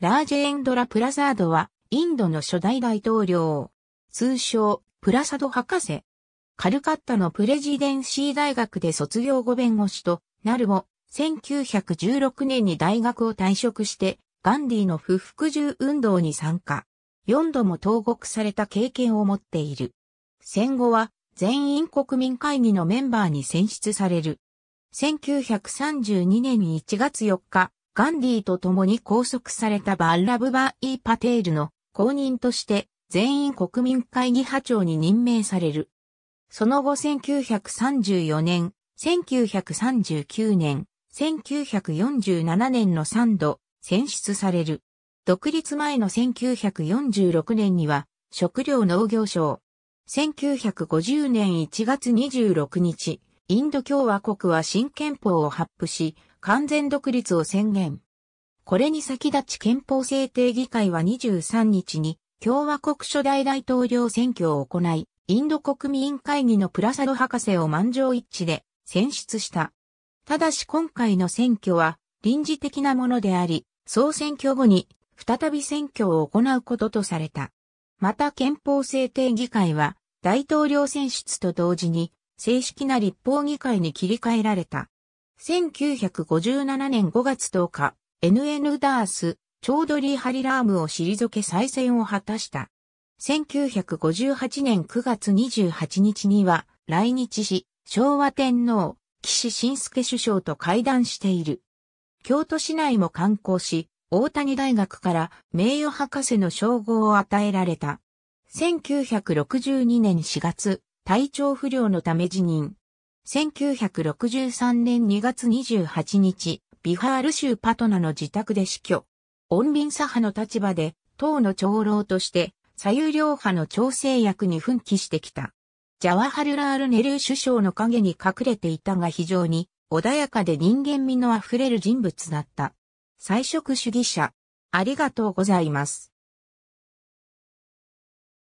ラージェエンドラ・プラサードは、インドの初代大統領、通称、プラサド博士。カルカッタのプレジデンシー大学で卒業後弁護士となるも、1916年に大学を退職して、ガンディの不服従運動に参加。4度も投獄された経験を持っている。戦後は、全員国民会議のメンバーに選出される。1932年1月4日、ガンディと共に拘束されたバッラブバー・イパテールの公認として全員国民会議派長に任命される。その後1934年、1939年、1947年の3度選出される。独立前の1946年には食料農業省。1950年1月26日、インド共和国は新憲法を発布し、完全独立を宣言。これに先立ち憲法制定議会は23日に共和国初代大統領選挙を行い、インド国民会議のプラサド博士を満場一致で選出した。ただし今回の選挙は臨時的なものであり、総選挙後に再び選挙を行うこととされた。また憲法制定議会は大統領選出と同時に正式な立法議会に切り替えられた。1957年5月10日、NN ダース、チョードリー・ハリラームを退け再選を果たした。1958年9月28日には来日し、昭和天皇、岸信介首相と会談している。京都市内も観光し、大谷大学から名誉博士の称号を与えられた。1962年4月、体調不良のため辞任。1963年2月28日、ビハール州パトナの自宅で死去。穏ン左派の立場で、党の長老として、左右両派の調整役に奮起してきた。ジャワハルラールネルー首相の陰に隠れていたが非常に穏やかで人間味のあふれる人物だった。菜食主義者。ありがとうございます。